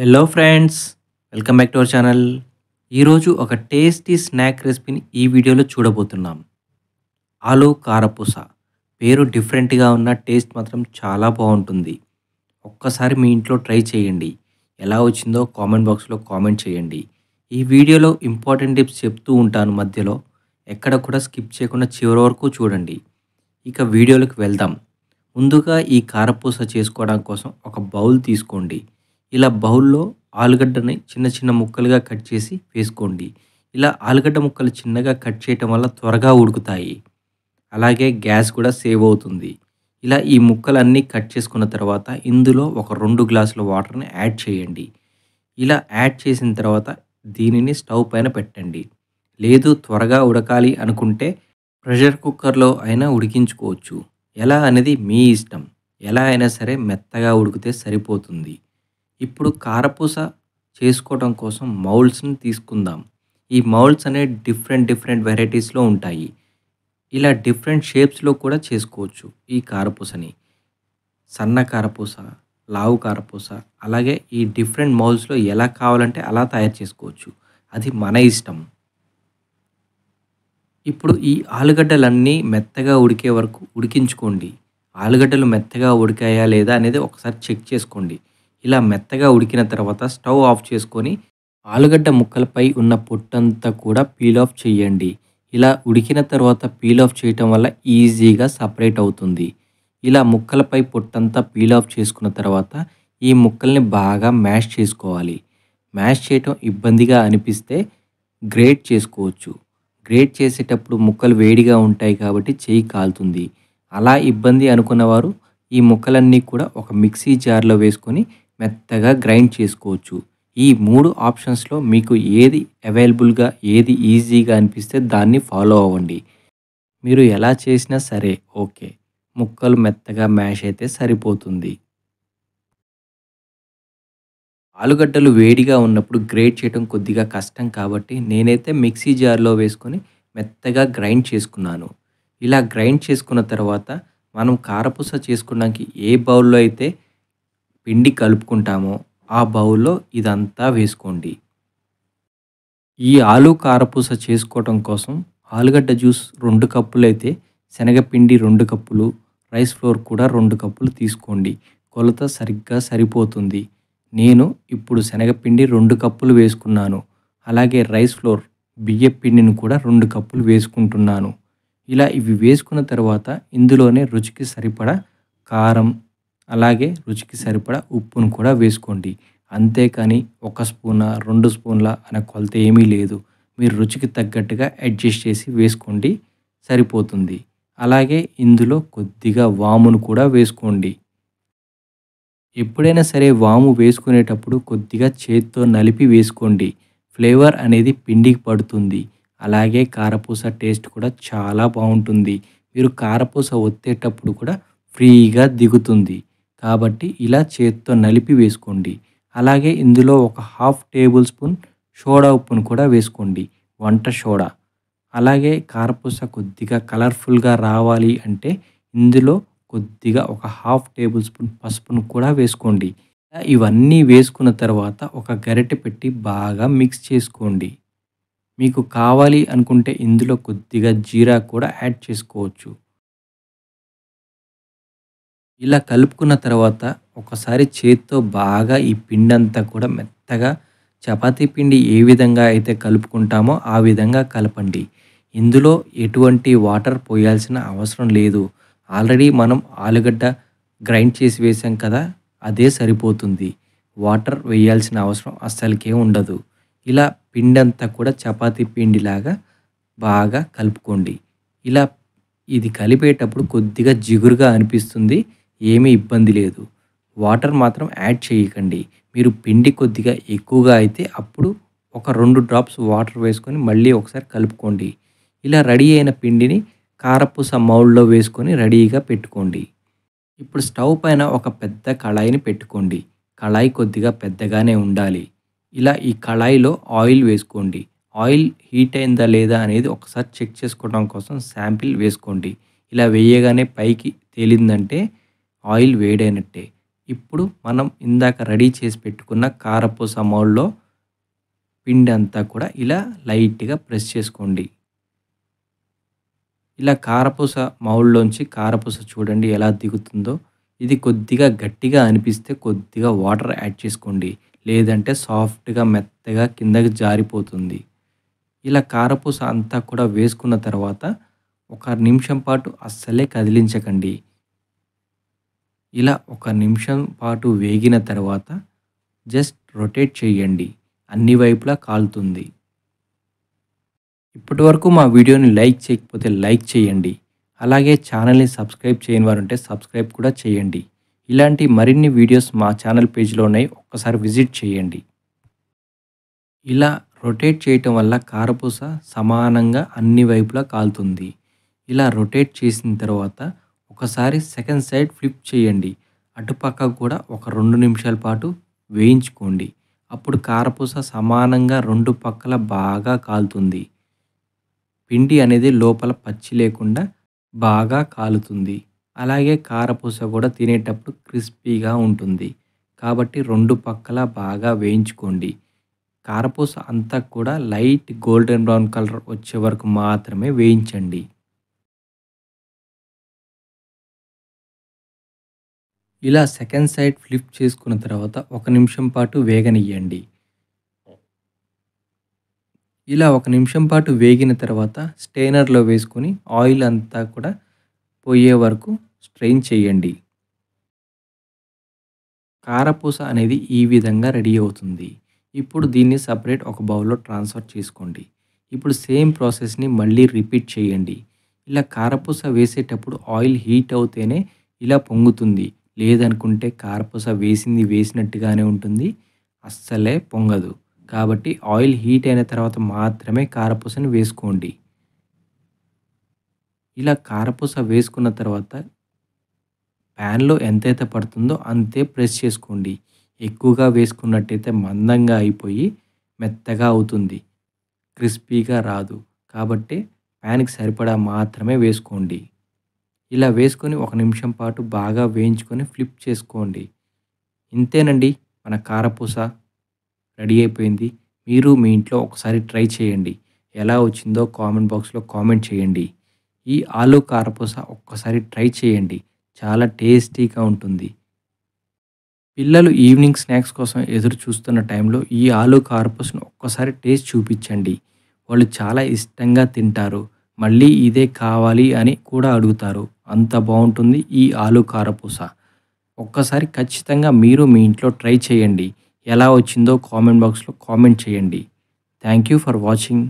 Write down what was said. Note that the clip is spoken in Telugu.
hello friends welcome back to our channel ఈరోజు ఒక టేస్టీ స్నాక్ రెసిపీని ఈ వీడియోలో చూడబోతున్నాం ఆలు కారపూస పేరు డిఫరెంట్గా ఉన్న టేస్ట్ మాత్రం చాలా బాగుంటుంది ఒక్కసారి మీ ఇంట్లో ట్రై చేయండి ఎలా వచ్చిందో కామెంట్ బాక్స్లో కామెంట్ చేయండి ఈ వీడియోలో ఇంపార్టెంట్ టిప్స్ చెప్తూ ఉంటాను మధ్యలో ఎక్కడ కూడా స్కిప్ చేయకుండా చివరి వరకు చూడండి ఇక వీడియోలోకి వెళ్దాం ముందుగా ఈ కారపూస చేసుకోవడం కోసం ఒక బౌల్ తీసుకోండి ఇలా బౌల్లో ఆలుగడ్డని చిన్న చిన్న ముక్కలుగా కట్ చేసి వేసుకోండి ఇలా ఆలుగడ్డ ముక్కలు చిన్నగా కట్ చేయటం వల్ల త్వరగా ఉడుకుతాయి అలాగే గ్యాస్ కూడా సేవ్ అవుతుంది ఇలా ఈ ముక్కలన్నీ కట్ చేసుకున్న తర్వాత ఇందులో ఒక రెండు గ్లాసుల వాటర్ని యాడ్ చేయండి ఇలా యాడ్ చేసిన తర్వాత దీనిని స్టవ్ పైన పెట్టండి లేదు త్వరగా ఉడకాలి అనుకుంటే ప్రెషర్ కుక్కర్లో అయినా ఉడికించుకోవచ్చు ఎలా అనేది మీ ఇష్టం ఎలా అయినా సరే మెత్తగా ఉడికితే సరిపోతుంది ఇప్పుడు కారపూస చేసుకోవడం కోసం మౌల్డ్స్ని తీసుకుందాం ఈ మౌల్డ్స్ అనే డిఫరెంట్ డిఫరెంట్ వెరైటీస్లో ఉంటాయి ఇలా డిఫరెంట్ షేప్స్లో కూడా చేసుకోవచ్చు ఈ కారపూసని సన్న కారపూస లావు కారపూస అలాగే ఈ డిఫరెంట్ మౌల్స్లో ఎలా కావాలంటే అలా తయారు చేసుకోవచ్చు అది మన ఇష్టం ఇప్పుడు ఈ ఆలుగడ్డలన్నీ మెత్తగా ఉడికే వరకు ఉడికించుకోండి ఆలుగడ్డలు మెత్తగా ఉడికాయా లేదా అనేది ఒకసారి చెక్ చేసుకోండి ఇలా మెత్తగా ఉడికిన తర్వాత స్టవ్ ఆఫ్ చేసుకొని ఆలుగడ్డ ముక్కలపై ఉన్న పొట్టంతా కూడా పీల్ ఆఫ్ చేయండి ఇలా ఉడికిన తర్వాత పీల్ ఆఫ్ చేయటం వల్ల ఈజీగా సపరేట్ అవుతుంది ఇలా ముక్కలపై పొట్టంతా పీల్ ఆఫ్ చేసుకున్న తర్వాత ఈ ముక్కల్ని బాగా మ్యాష్ చేసుకోవాలి మ్యాష్ చేయటం ఇబ్బందిగా అనిపిస్తే గ్రేట్ చేసుకోవచ్చు గ్రేట్ చేసేటప్పుడు ముక్కలు వేడిగా ఉంటాయి కాబట్టి చేయి కాలుతుంది అలా ఇబ్బంది అనుకున్నవారు ఈ ముక్కలన్నీ కూడా ఒక మిక్సీ జార్లో వేసుకొని మెత్తగా గ్రైండ్ చేసుకోవచ్చు ఈ మూడు ఆప్షన్స్లో మీకు ఏది అవైలబుల్గా ఏది ఈజీగా అనిపిస్తే దాన్ని ఫాలో అవ్వండి మీరు ఎలా చేసినా సరే ఓకే ముక్కలు మెత్తగా మ్యాష్ అయితే సరిపోతుంది ఆలుగడ్డలు వేడిగా ఉన్నప్పుడు గ్రేట్ చేయడం కొద్దిగా కష్టం కాబట్టి నేనైతే మిక్సీ జార్లో వేసుకొని మెత్తగా గ్రైండ్ చేసుకున్నాను ఇలా గ్రైండ్ చేసుకున్న తర్వాత మనం కారపూస చేసుకోవడానికి ఏ బౌల్లో అయితే పిండి కలుపుకుంటామో ఆ బౌల్లో ఇదంతా వేసుకోండి ఈ ఆలు కారపూస చేసుకోవటం కోసం ఆలుగడ్డ జ్యూస్ రెండు కప్పులు అయితే శనగపిండి రెండు కప్పులు రైస్ ఫ్లోర్ కూడా రెండు కప్పులు తీసుకోండి కొలత సరిగ్గా సరిపోతుంది నేను ఇప్పుడు శనగపిండి రెండు కప్పులు వేసుకున్నాను అలాగే రైస్ ఫ్లోర్ బియ్య పిండిని కూడా రెండు కప్పులు వేసుకుంటున్నాను ఇలా ఇవి వేసుకున్న తర్వాత ఇందులోనే రుచికి సరిపడా కారం అలాగే రుచికి సరిపడా ఉప్పును కూడా వేసుకోండి అంతేకాని ఒక స్పూనా రెండు స్పూన్ల అనే కొలత ఏమీ లేదు మీరు రుచికి తగ్గట్టుగా అడ్జస్ట్ చేసి వేసుకోండి సరిపోతుంది అలాగే ఇందులో కొద్దిగా వామును కూడా వేసుకోండి ఎప్పుడైనా సరే వాము వేసుకునేటప్పుడు కొద్దిగా చేత్తో నలిపి వేసుకోండి ఫ్లేవర్ అనేది పిండికి పడుతుంది అలాగే కారపూస టేస్ట్ కూడా చాలా బాగుంటుంది మీరు కారపూస ఒత్తేటప్పుడు కూడా ఫ్రీగా దిగుతుంది కాబట్టి ఇలా చేత్తో నలిపి వేసుకోండి అలాగే ఇందులో ఒక హాఫ్ టేబుల్ స్పూన్ సోడా ఉప్పును కూడా వేసుకోండి వంట సోడా అలాగే కారపూస కొద్దిగా కలర్ఫుల్గా రావాలి అంటే ఇందులో కొద్దిగా ఒక హాఫ్ టేబుల్ స్పూన్ పసుపును కూడా వేసుకోండి ఇవన్నీ వేసుకున్న తర్వాత ఒక గరిటె పెట్టి బాగా మిక్స్ చేసుకోండి మీకు కావాలి అనుకుంటే ఇందులో కొద్దిగా జీరా కూడా యాడ్ చేసుకోవచ్చు ఇలా కలుపుకున్న తర్వాత ఒకసారి చేతితో బాగా ఈ పిండి అంతా కూడా మెత్తగా చపాతీ పిండి ఏ విధంగా అయితే కలుపుకుంటామో ఆ విధంగా కలపండి ఇందులో ఎటువంటి వాటర్ పోయాల్సిన అవసరం లేదు ఆల్రెడీ మనం ఆలుగడ్డ గ్రైండ్ చేసి వేసాం కదా అదే సరిపోతుంది వాటర్ వేయాల్సిన అవసరం అస్సలకే ఉండదు ఇలా పిండి అంతా కూడా చపాతీ పిండిలాగా బాగా కలుపుకోండి ఇలా ఇది కలిపేటప్పుడు కొద్దిగా జిగురుగా అనిపిస్తుంది ఏమీ ఇబ్బంది లేదు వాటర్ మాత్రం యాడ్ చేయకండి మీరు పిండి కొద్దిగా ఎక్కువగా అయితే అప్పుడు ఒక రెండు డ్రాప్స్ వాటర్ వేసుకొని మళ్ళీ ఒకసారి కలుపుకోండి ఇలా రెడీ అయిన పిండిని కారపూస మౌల్లో వేసుకొని రెడీగా పెట్టుకోండి ఇప్పుడు స్టవ్ పైన ఒక పెద్ద కళాయిని పెట్టుకోండి కళాయి కొద్దిగా పెద్దగానే ఉండాలి ఇలా ఈ కళాయిలో ఆయిల్ వేసుకోండి ఆయిల్ హీట్ అయిందా లేదా అనేది ఒకసారి చెక్ చేసుకోవడం కోసం శాంపిల్ వేసుకోండి ఇలా వేయగానే పైకి తేలిందంటే ఆయిల్ వేడైనట్టే ఇప్పుడు మనం ఇందాక రెడీ చేసి పెట్టుకున్న కారపూస మౌల్లో పిండి అంతా కూడా ఇలా లైట్గా ప్రెస్ చేసుకోండి ఇలా కారపూస మౌల్లోంచి కారపూస చూడండి ఎలా దిగుతుందో ఇది కొద్దిగా గట్టిగా అనిపిస్తే కొద్దిగా వాటర్ యాడ్ చేసుకోండి లేదంటే సాఫ్ట్గా మెత్తగా కిందకి జారిపోతుంది ఇలా కారపూస అంతా కూడా వేసుకున్న తర్వాత ఒక నిమిషం పాటు అస్సలే కదిలించకండి ఇలా ఒక నిమిషం పాటు వేగిన తర్వాత జస్ట్ రొటేట్ చేయండి అన్ని వైపులా కాలుతుంది ఇప్పటి వరకు మా వీడియోని లైక్ చేయకపోతే లైక్ చేయండి అలాగే ఛానల్ని సబ్స్క్రైబ్ చేయని వారు ఉంటే సబ్స్క్రైబ్ కూడా చేయండి ఇలాంటి మరిన్ని వీడియోస్ మా ఛానల్ పేజ్లో ఉన్నాయి ఒక్కసారి విజిట్ చేయండి ఇలా రొటేట్ చేయటం వల్ల కారపూస సమానంగా అన్ని వైపులా కాలుతుంది ఇలా రొటేట్ చేసిన తర్వాత ఒకసారి సెకండ్ సైడ్ ఫ్లిప్ చేయండి అటుపక్క కూడా ఒక రెండు నిమిషాల పాటు వేయించుకోండి అప్పుడు కారపూస సమానంగా రెండు పక్కల బాగా కాలుతుంది పిండి అనేది లోపల పచ్చి లేకుండా బాగా కాలుతుంది అలాగే కారపూస కూడా తినేటప్పుడు క్రిస్పీగా ఉంటుంది కాబట్టి రెండు పక్కల బాగా వేయించుకోండి కారపూస అంతా కూడా లైట్ గోల్డెన్ బ్రౌన్ కలర్ వచ్చే వరకు మాత్రమే వేయించండి ఇలా సెకండ్ సైడ్ ఫ్లిప్ చేసుకున్న తర్వాత ఒక నిమిషం పాటు వేగనియ్యండి ఇలా ఒక నిమిషం పాటు వేగిన తర్వాత స్టెయినర్లో వేసుకొని ఆయిల్ అంతా కూడా పోయే వరకు స్ట్రెయిన్ చేయండి కారపూస అనేది ఈ విధంగా రెడీ అవుతుంది ఇప్పుడు దీన్ని సపరేట్ ఒక బౌల్లో ట్రాన్స్ఫర్ చేసుకోండి ఇప్పుడు సేమ్ ప్రాసెస్ని మళ్ళీ రిపీట్ చేయండి ఇలా కారపూస వేసేటప్పుడు ఆయిల్ హీట్ అవుతేనే ఇలా పొంగుతుంది లేదనుకుంటే కారపూస వేసింది వేసినట్టుగానే ఉంటుంది అస్సలే పొంగదు కాబట్టి ఆయిల్ హీట్ అయిన తర్వాత మాత్రమే కారపూసను వేసుకోండి ఇలా కారపూస వేసుకున్న తర్వాత ప్యాన్లో ఎంతైతే పడుతుందో అంతే ప్రెస్ చేసుకోండి ఎక్కువగా వేసుకున్నట్టయితే మందంగా అయిపోయి మెత్తగా అవుతుంది క్రిస్పీగా రాదు కాబట్టి ప్యాన్కి సరిపడా మాత్రమే వేసుకోండి ఇలా వేసుకొని ఒక నిమిషం పాటు బాగా వేయించుకొని ఫ్లిప్ చేసుకోండి ఇంతేనండి మన కారపూస రెడీ అయిపోయింది మీరు మీ ఇంట్లో ఒకసారి ట్రై చేయండి ఎలా వచ్చిందో కామెంట్ బాక్స్లో కామెంట్ చేయండి ఈ ఆలు కారపూస ఒక్కసారి ట్రై చేయండి చాలా టేస్టీగా ఉంటుంది పిల్లలు ఈవినింగ్ స్నాక్స్ కోసం ఎదురు చూస్తున్న టైంలో ఈ ఆలు కారపూసను ఒక్కసారి టేస్ట్ చూపించండి వాళ్ళు చాలా ఇష్టంగా తింటారు మళ్ళీ ఇదే కావాలి అని కూడా అడుగుతారు అంత బాగుంటుంది ఈ ఆలు కారపూస ఒక్కసారి ఖచ్చితంగా మీరు మీ ఇంట్లో ట్రై చేయండి ఎలా వచ్చిందో కామెంట్ బాక్స్లో కామెంట్ చేయండి థ్యాంక్ యూ ఫర్ వాచింగ్